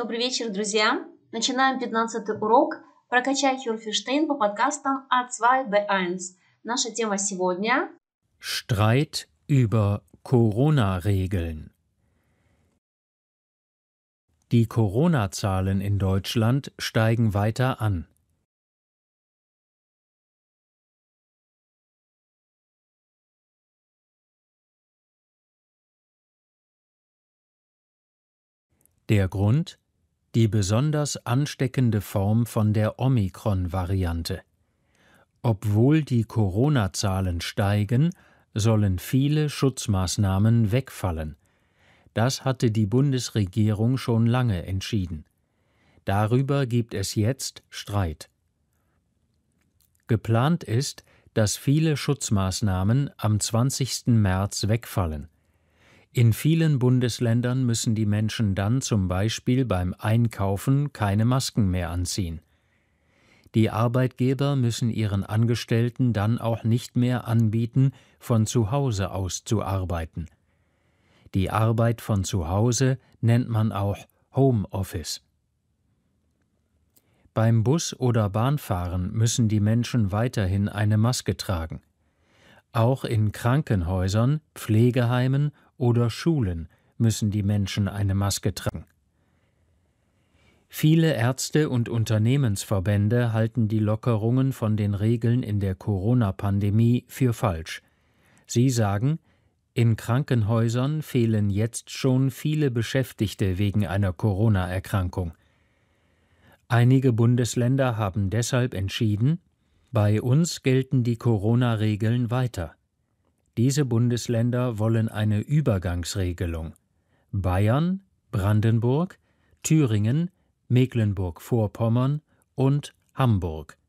Добрый вечер, друзья! Начинаем 15 урок «Прокачай Хюрферштейн» по подкастам A2B1. Наша тема сегодня – Streit über Corona-Regeln. Die Corona-Zahlen in Deutschland steigen weiter an. Der Grund? die besonders ansteckende Form von der Omikron-Variante. Obwohl die Corona-Zahlen steigen, sollen viele Schutzmaßnahmen wegfallen. Das hatte die Bundesregierung schon lange entschieden. Darüber gibt es jetzt Streit. Geplant ist, dass viele Schutzmaßnahmen am 20. März wegfallen. In vielen Bundesländern müssen die Menschen dann zum Beispiel beim Einkaufen keine Masken mehr anziehen. Die Arbeitgeber müssen ihren Angestellten dann auch nicht mehr anbieten, von zu Hause aus zu arbeiten. Die Arbeit von zu Hause nennt man auch Homeoffice. Beim Bus- oder Bahnfahren müssen die Menschen weiterhin eine Maske tragen. Auch in Krankenhäusern, Pflegeheimen oder Schulen müssen die Menschen eine Maske tragen. Viele Ärzte und Unternehmensverbände halten die Lockerungen von den Regeln in der Corona-Pandemie für falsch. Sie sagen, in Krankenhäusern fehlen jetzt schon viele Beschäftigte wegen einer Corona-Erkrankung. Einige Bundesländer haben deshalb entschieden, bei uns gelten die Corona-Regeln weiter. Diese Bundesländer wollen eine Übergangsregelung. Bayern, Brandenburg, Thüringen, Mecklenburg-Vorpommern und Hamburg.